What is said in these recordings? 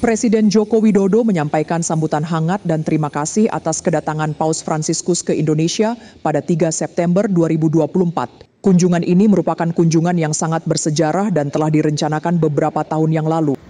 Presiden Joko Widodo menyampaikan sambutan hangat dan terima kasih atas kedatangan Paus Fransiskus ke Indonesia pada 3 September 2024. Kunjungan ini merupakan kunjungan yang sangat bersejarah dan telah direncanakan beberapa tahun yang lalu.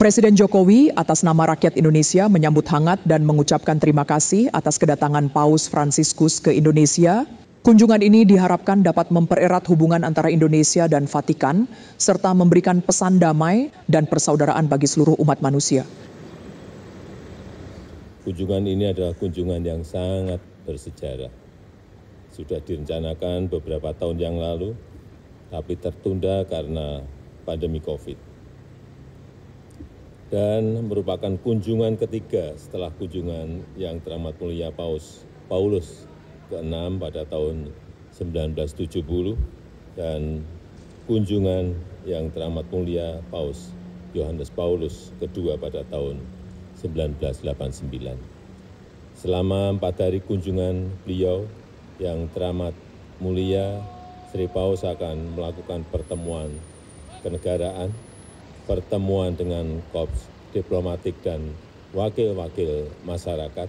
Presiden Jokowi atas nama rakyat Indonesia menyambut hangat dan mengucapkan terima kasih atas kedatangan Paus Fransiskus ke Indonesia. Kunjungan ini diharapkan dapat mempererat hubungan antara Indonesia dan Vatikan, serta memberikan pesan damai dan persaudaraan bagi seluruh umat manusia. Kunjungan ini adalah kunjungan yang sangat bersejarah. Sudah direncanakan beberapa tahun yang lalu, tapi tertunda karena pandemi COVID dan merupakan kunjungan ketiga setelah kunjungan yang teramat mulia Paus Paulus ke-6 pada tahun 1970 dan kunjungan yang teramat mulia Paus Yohanes Paulus kedua pada tahun 1989. Selama empat hari kunjungan beliau yang teramat mulia, Sri Paus akan melakukan pertemuan kenegaraan pertemuan dengan korps diplomatik dan wakil-wakil masyarakat,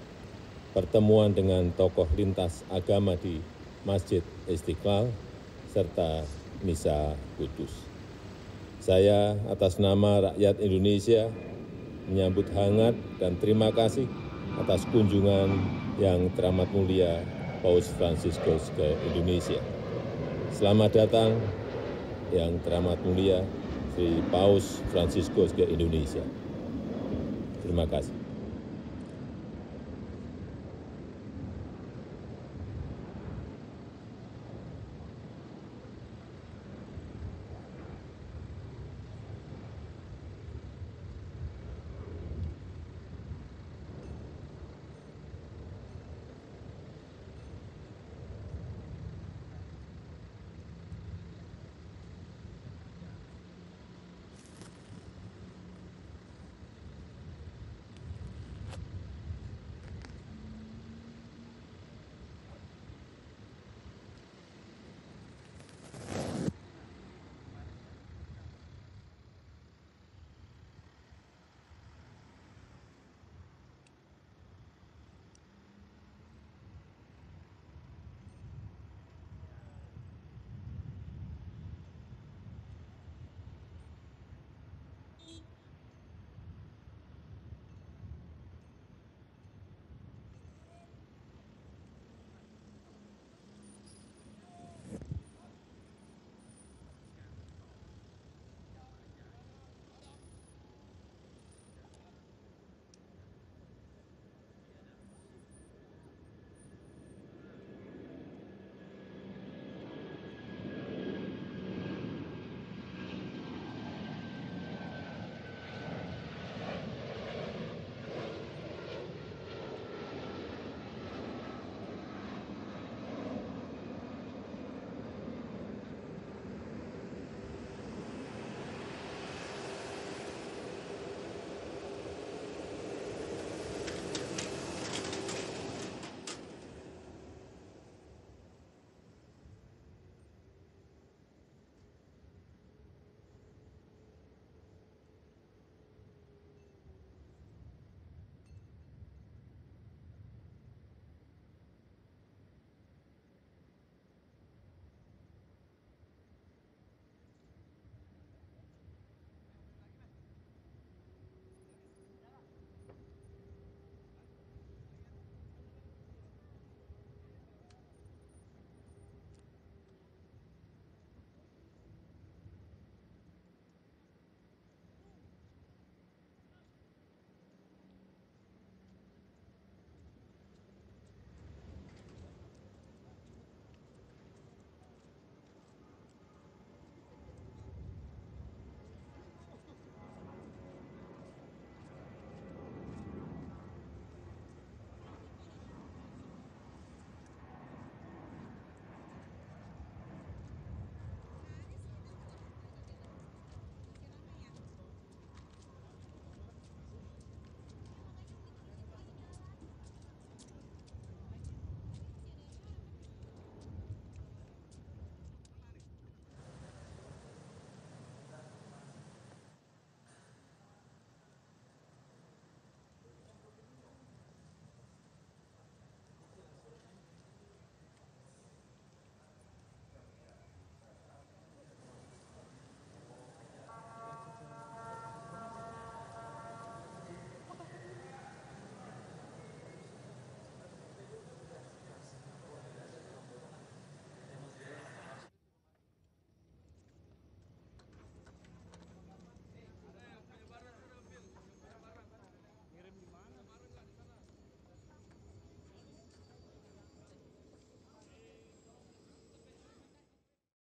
pertemuan dengan tokoh lintas agama di Masjid Istiqlal, serta Misa Kudus. Saya atas nama rakyat Indonesia menyambut hangat dan terima kasih atas kunjungan yang teramat mulia Paus Franciscus ke Indonesia. Selamat datang yang teramat mulia Sri Paus Franciscus ke Indonesia. Terima kasih.